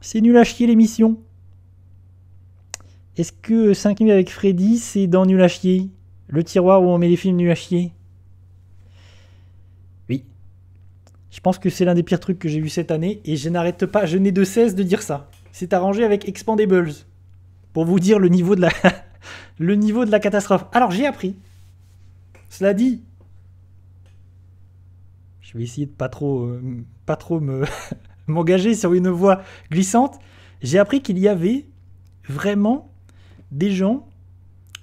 C'est nul à chier l'émission. Est-ce que 5 minutes avec Freddy, c'est dans nul à chier Le tiroir où on met les films nul à chier Oui. Je pense que c'est l'un des pires trucs que j'ai vu cette année et je n'arrête pas, je n'ai de cesse de dire ça. C'est arrangé avec Expandables. Pour vous dire le niveau de la, le niveau de la catastrophe. Alors j'ai appris. Cela dit, je vais essayer de pas trop, euh, pas trop m'engager sur une voie glissante. J'ai appris qu'il y avait vraiment des gens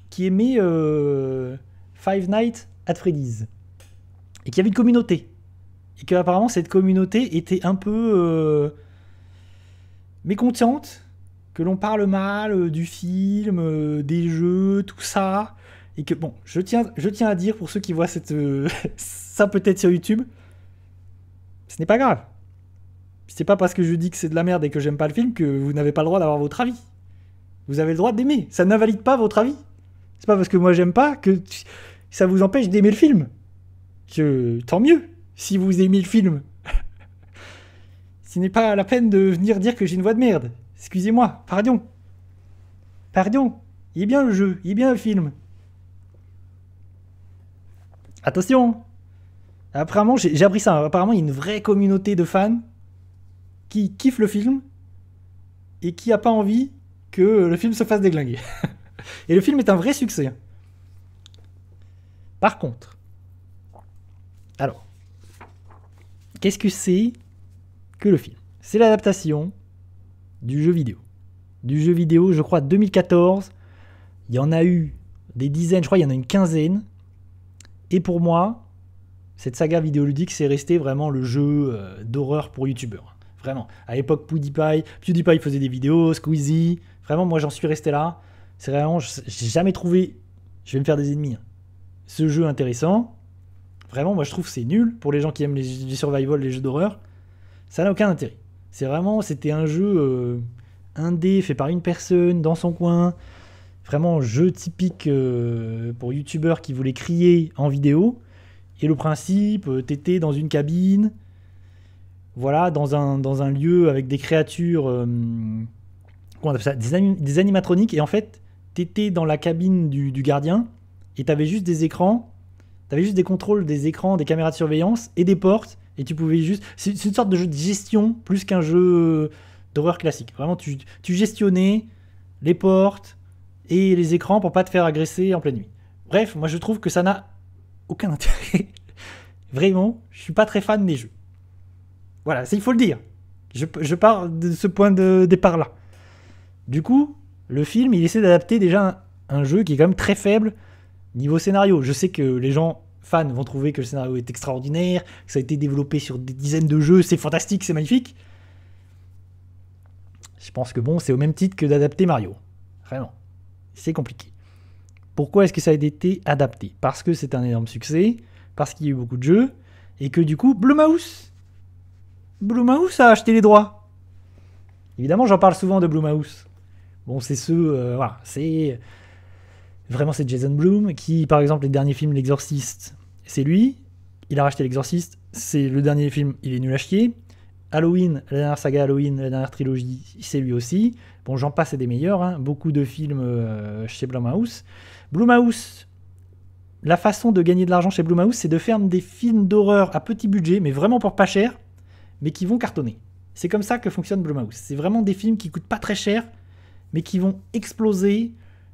qui aimaient euh, Five Nights at Freddy's et qu'il y avait une communauté et que apparemment cette communauté était un peu euh, mécontente que l'on parle mal du film, des jeux, tout ça et que bon, je tiens, je tiens à dire pour ceux qui voient cette, ça peut-être sur YouTube, ce n'est pas grave. C'est pas parce que je dis que c'est de la merde et que j'aime pas le film que vous n'avez pas le droit d'avoir votre avis. Vous avez le droit d'aimer. Ça n'invalide pas votre avis. C'est pas parce que moi j'aime pas que ça vous empêche d'aimer le film. Que tant mieux si vous aimez le film. Ce n'est pas la peine de venir dire que j'ai une voix de merde. Excusez-moi, pardon. Pardon. Il est bien le jeu, il est bien le film. Attention, Apparemment, j'ai appris ça. Apparemment, il y a une vraie communauté de fans qui kiffent le film et qui a pas envie que le film se fasse déglinguer. et le film est un vrai succès. Par contre, alors, qu'est-ce que c'est que le film C'est l'adaptation du jeu vidéo. Du jeu vidéo, je crois, 2014. Il y en a eu des dizaines, je crois, il y en a une quinzaine. Et pour moi, cette saga vidéoludique, c'est resté vraiment le jeu euh, d'horreur pour youtubeurs. Vraiment. À l'époque, PewDiePie, PewDiePie faisait des vidéos, Squeezie. Vraiment, moi, j'en suis resté là. C'est vraiment, j'ai jamais trouvé. Je vais me faire des ennemis. Hein, ce jeu intéressant. Vraiment, moi, je trouve c'est nul pour les gens qui aiment les, survival, les jeux d'horreur. Ça n'a aucun intérêt. C'est vraiment, c'était un jeu euh, indé, fait par une personne dans son coin. Vraiment, jeu typique euh, pour youtubeurs qui voulaient crier en vidéo. Et le principe, euh, t'étais dans une cabine, voilà, dans un, dans un lieu avec des créatures, euh, des, animatroniques, et en fait, t'étais dans la cabine du, gardien, et t'avais juste des écrans, t'avais juste des contrôles des écrans, des caméras de surveillance, et des portes, et tu pouvais juste... C'est une sorte de jeu de gestion, plus qu'un jeu d'horreur classique. Vraiment, tu, tu gestionnais les portes et les écrans pour pas te faire agresser en pleine nuit. Bref, moi je trouve que ça n'a aucun intérêt. Vraiment, je suis pas très fan des jeux. Voilà, il faut le dire. Je, pars de ce point de départ là. Du coup, le film, il essaie d'adapter déjà un, jeu qui est quand même très faible niveau scénario. Je sais que les gens fans vont trouver que le scénario est extraordinaire, que ça a été développé sur des dizaines de jeux, c'est fantastique, c'est magnifique. Je pense que bon, c'est au même titre que d'adapter Mario. Vraiment. C'est compliqué. Pourquoi est-ce que ça a été adapté Parce que c'est un énorme succès, parce qu'il y a eu beaucoup de jeux, et que du coup, Blue Blumhouse a acheté les droits. Évidemment, j'en parle souvent de Blumhouse. Bon, c'est ce... Euh, voilà, c'est... Vraiment, c'est Jason Blum qui, par exemple, les derniers films, L'Exorciste, c'est lui. Il a racheté L'Exorciste. C'est le dernier film, il est nul à chier. Halloween, la dernière saga Halloween, la dernière trilogie, c'est lui aussi. Bon, j'en passe, c'est des meilleurs. Hein. Beaucoup de films euh, chez Blumhouse. Blumhouse, la façon de gagner de l'argent chez Blumhouse, c'est de faire des films d'horreur à petit budget, mais vraiment pour pas cher, mais qui vont cartonner. C'est comme ça que fonctionne Blumhouse. C'est vraiment des films qui coûtent pas très cher, mais qui vont exploser,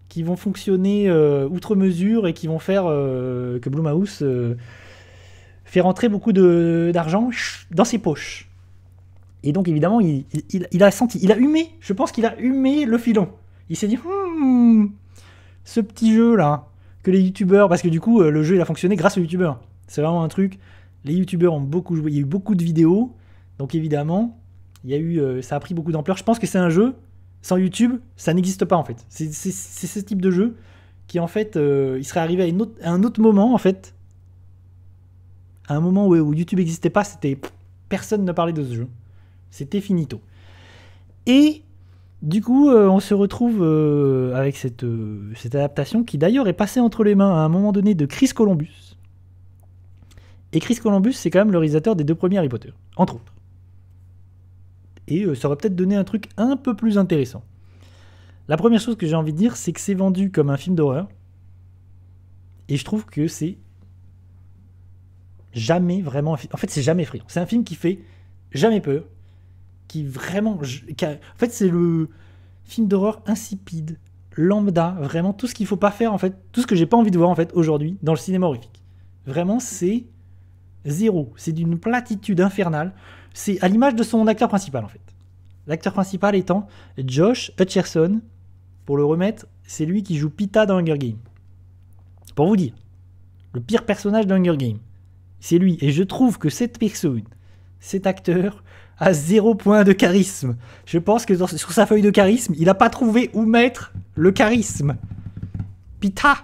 qui vont fonctionner euh, outre mesure et qui vont faire euh, que Blumhouse fait rentrer beaucoup d'argent dans ses poches. Et donc, évidemment, il, a senti, il a humé, je pense qu'il a humé le filon. Il s'est dit, hmm, ce petit jeu là, que les youtubeurs, parce que du coup, euh, le jeu il a fonctionné grâce aux youtubeurs. C'est vraiment un truc. Les youtubeurs ont beaucoup joué, il y a eu beaucoup de vidéos, donc évidemment, il y a eu, euh, ça a pris beaucoup d'ampleur. Je pense que c'est un jeu, sans YouTube, ça n'existe pas en fait. C'est ce type de jeu qui en fait, euh, il serait arrivé à, autre, un autre moment en fait. À un moment où YouTube n'existait pas, c'était. Personne ne parlait de ce jeu. C'était finito. Et du coup, euh, on se retrouve euh, avec euh, cette, adaptation qui d'ailleurs est passée entre les mains à un moment donné de Chris Columbus. Et Chris Columbus, c'est quand même le réalisateur des deux premiers Harry Potter, entre autres. Et ça aurait peut-être donné un truc un peu plus intéressant. La première chose que j'ai envie de dire, c'est que c'est vendu comme un film d'horreur. Et je trouve que c'est jamais vraiment... En fait, c'est jamais friand C'est un film qui fait jamais peur, qui vraiment. en fait, c'est le film d'horreur insipide, lambda, vraiment tout ce qu'il faut pas faire, en fait, tout ce que j'ai pas envie de voir, en fait, aujourd'hui, dans le cinéma horrifique. Vraiment, c'est zéro. C'est d'une platitude infernale. C'est à l'image de son acteur principal, en fait. L'acteur principal étant Josh Hutcherson. Pour le remettre, c'est lui qui joue Pita dans Hunger Games. Pour vous dire, le pire personnage d'Hunger Games, c'est lui. Et je trouve que cette personne, cet acteur, à zéro point de charisme. Je pense que sur sa feuille de charisme, il n'a pas trouvé où mettre le charisme. Pita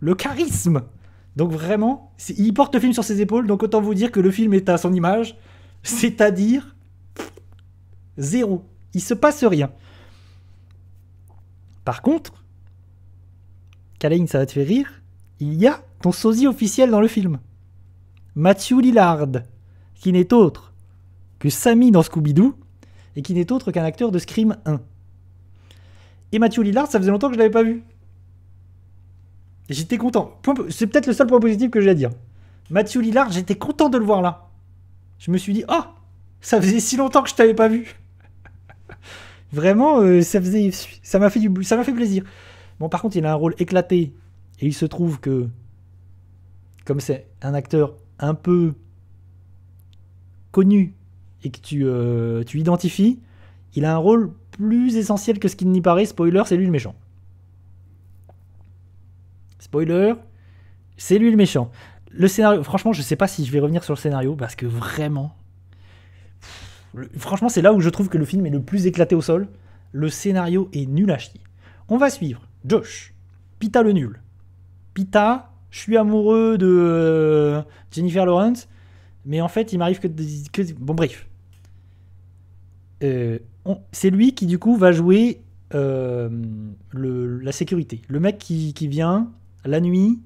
Le charisme Donc vraiment, il porte le film sur ses épaules, donc autant vous dire que le film est à son image, c'est-à-dire zéro. Il se passe rien. Par contre, Kaline, ça va te faire rire, il y a ton sosie officiel dans le film. Mathieu Lillard, qui n'est autre que Samy dans Scooby-Doo et qui n'est autre qu'un acteur de Scream 1. Et Mathieu Lillard, ça faisait longtemps que je l'avais pas vu. J'étais content. C'est peut-être le seul point positif que j'ai à dire. Mathieu Lillard, j'étais content de le voir là. Je me suis dit, ah, oh, ça faisait si longtemps que je t'avais pas vu. Vraiment, euh, ça faisait, ça m'a fait du, ça m'a fait plaisir. Bon, par contre, il a un rôle éclaté et il se trouve que, comme c'est un acteur un peu connu et que tu, euh, tu identifies, il a un rôle plus essentiel que ce qu'il n'y paraît. Spoiler, c'est lui le méchant. Spoiler, c'est lui le méchant. Le scénario, franchement, je ne sais pas si je vais revenir sur le scénario parce que vraiment, franchement, c'est là où je trouve que le film est le plus éclaté au sol. Le scénario est nul à chier. On va suivre Josh, Pita le nul. Pita, je suis amoureux de euh, Jennifer Lawrence, mais en fait, il m'arrive que, que. Bon, bref. Euh, c'est lui qui, du coup, va jouer euh, la sécurité. Le mec qui, vient la nuit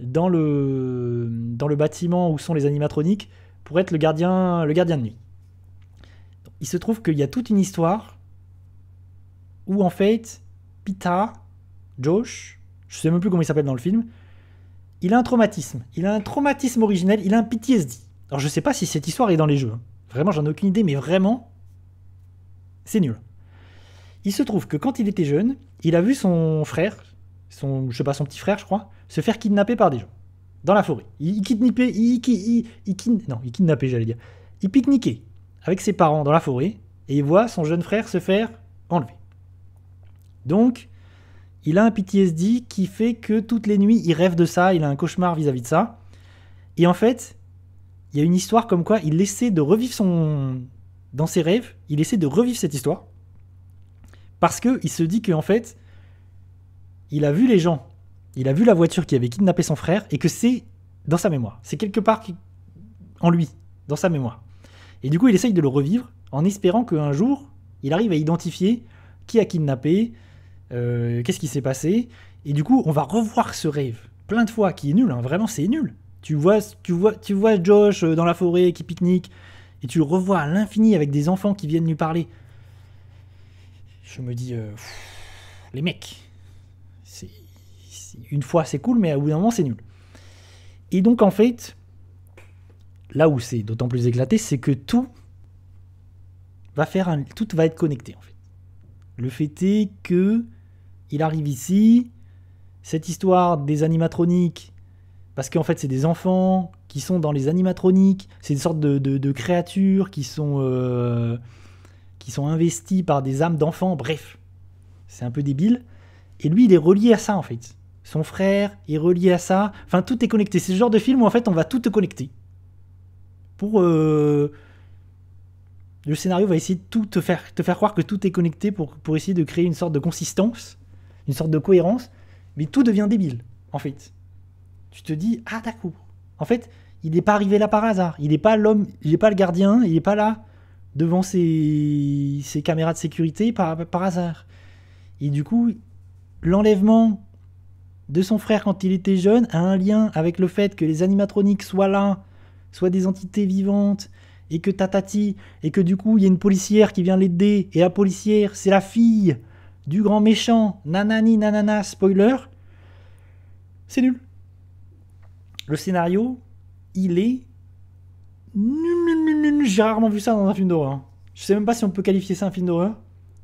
dans le, bâtiment où sont les animatroniques pour être le gardien, le gardien de nuit. Il se trouve qu'il y a toute une histoire où en fait, Pita, Josh, je sais même plus comment il s'appelle dans le film, il a un traumatisme. Il a un traumatisme originel, il a un PTSD. Alors je sais pas si cette histoire est dans les jeux. Hein. Vraiment, j'en ai aucune idée, mais vraiment, c'est nul. Il se trouve que quand il était jeune, il a vu son frère, son, je sais pas, son petit frère, je crois, se faire kidnapper par des gens dans la forêt. Il, il kidnappait, il, il, non, il kidnappait, j'allais dire. Il pique-niquait avec ses parents dans la forêt et il voit son jeune frère se faire enlever. Donc, il a un PTSD qui fait que toutes les nuits, il rêve de ça, il a un cauchemar vis-à-vis -vis de ça. Et en fait, il y a une histoire comme quoi il essaie de revivre son, dans ses rêves, il essaie de revivre cette histoire parce qu'il se dit qu'en fait, il a vu les gens, il a vu la voiture qui avait kidnappé son frère et que c'est dans sa mémoire. C'est quelque part en lui, dans sa mémoire. Et du coup, il essaye de le revivre en espérant qu'un jour, il arrive à identifier qui a kidnappé, euh, qu'est-ce qui s'est passé. Et du coup, on va revoir ce rêve plein de fois qui est nul, hein. vraiment, c'est nul. Tu vois, tu, vois, tu vois Josh euh, dans la forêt qui pique-nique, tu le revois à l'infini avec des enfants qui viennent lui parler. Je me dis, euh, les mecs, c'est, une fois c'est cool, mais au bout d'un moment c'est nul. Et donc en fait, là où c'est d'autant plus éclaté, c'est que tout va faire un, tout va être connecté en fait. Le fait est que il arrive ici, cette histoire des animatroniques, parce qu'en fait c'est des enfants qui sont dans les animatroniques. C'est une sorte de, de, créatures qui sont, euh, qui sont investies par des âmes d'enfants. Bref, c'est un peu débile. Et lui, il est relié à ça en fait. Son frère est relié à ça. Enfin, tout est connecté. C'est le genre de film où en fait on va tout te connecter. Pour. Euh, le scénario va essayer de tout te faire, te faire croire que tout est connecté pour, pour essayer de créer une sorte de consistance, une sorte de cohérence. Mais tout devient débile en fait. Tu te dis, ah d'accord. En fait, il n'est pas arrivé là par hasard. Il n'est pas l'homme, il n'est pas le gardien, il n'est pas là devant ses, caméras de sécurité par, par hasard. Et du coup, l'enlèvement de son frère quand il était jeune a un lien avec le fait que les animatroniques soient là, soient des entités vivantes, et que tatati, et que du coup il y a une policière qui vient l'aider, et la policière c'est la fille du grand méchant, nanani nanana, spoiler, c'est nul. Le scénario, il est j'ai rarement vu ça dans un film d'horreur. Je sais même pas si on peut qualifier ça un film d'horreur.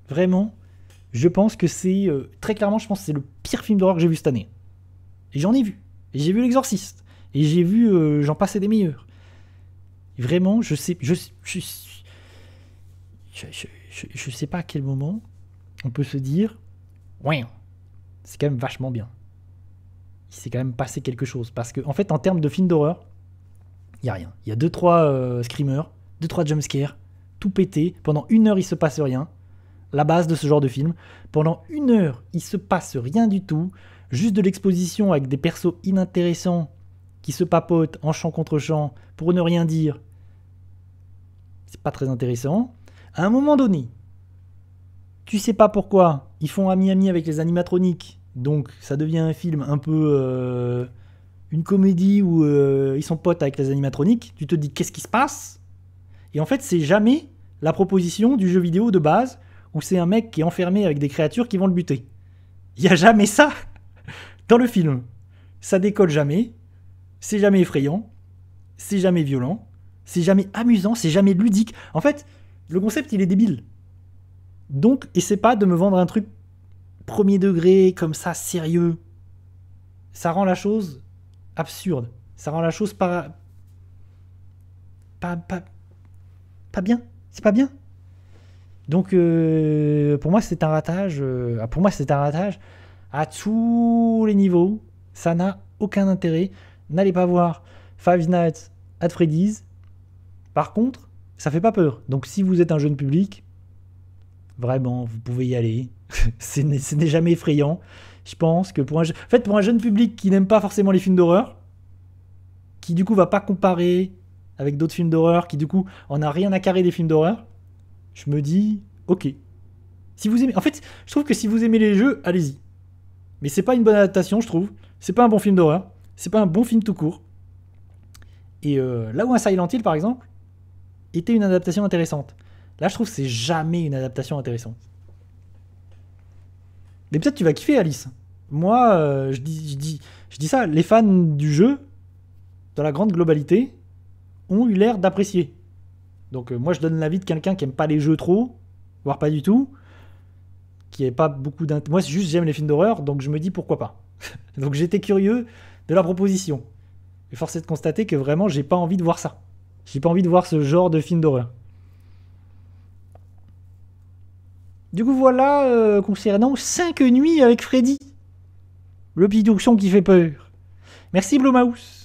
Vraiment, je pense que c'est euh, très clairement, je pense que c'est le pire film d'horreur que j'ai vu cette année. Et j'en ai vu. Et j'ai vu L'Exorciste. Et j'ai vu euh, j'en passais des meilleurs. Vraiment, je sais, je, je, je, sais pas à quel moment on peut se dire, ouais, c'est quand même vachement bien. Il s'est quand même passé quelque chose parce que en fait, en termes de film d'horreur, il n'y a rien. Il y a 2-3 euh, screamers, 2-3 jumpscares, tout pété. Pendant une heure, il se passe rien. La base de ce genre de film. Pendant une heure, il se passe rien du tout. Juste de l'exposition avec des persos inintéressants qui se papotent en chant contre chant pour ne rien dire. C'est pas très intéressant. À un moment donné, tu sais pas pourquoi, ils font ami-ami avec les animatroniques. Donc ça devient un film un peu euh, une comédie où euh, ils sont potes avec les animatroniques, tu te dis qu'est-ce qui se passe Et en fait, c'est jamais la proposition du jeu vidéo de base où c'est un mec qui est enfermé avec des créatures qui vont le buter. Il y a jamais ça dans le film. Ça décolle jamais, c'est jamais effrayant, c'est jamais violent, c'est jamais amusant, c'est jamais ludique. En fait, le concept, il est débile. Donc, essaie pas de me vendre un truc premier degré, comme ça, sérieux. Ça rend la chose absurde. Ça rend la chose pas. pas. pas, pas bien. C'est pas bien. Donc, euh, pour moi, c'est un ratage. Euh, pour moi, c'est un ratage à tous les niveaux. Ça n'a aucun intérêt. N'allez pas voir Five Nights at Freddy's. Par contre, ça fait pas peur. Donc, si vous êtes un jeune public, vraiment, vous pouvez y aller. ce n'est jamais effrayant je pense que pour un, fait, pour un jeune public qui n'aime pas forcément les films d'horreur, qui du coup va pas comparer avec d'autres films d'horreur, qui du coup en a rien à carrer des films d'horreur, je me dis, ok. Si vous aimez, en fait, je trouve que si vous aimez les jeux, allez-y. Mais c'est pas une bonne adaptation, je trouve. C'est pas un bon film d'horreur. C'est pas un bon film tout court. Et euh, là où un Silent Hill, par exemple, était une adaptation intéressante. Là, je trouve que c'est jamais une adaptation intéressante. Mais peut-être tu vas kiffer, Alice. Moi, euh, je, dis, dis, je dis ça, les fans du jeu, dans la grande globalité, ont eu l'air d'apprécier. Donc euh, moi, je donne l'avis de quelqu'un qui aime pas les jeux trop, voire pas du tout, qui n'ait pas beaucoup d'intérêt. Moi, juste j'aime les films d'horreur, donc je me dis pourquoi pas. donc j'étais curieux de la proposition. Et force est de constater que vraiment, j'ai pas envie de voir ça. J'ai pas envie de voir ce genre de film d'horreur. Du coup, voilà euh, concernant 5 nuits avec Freddy. Le petit qui fait peur. Merci Mouse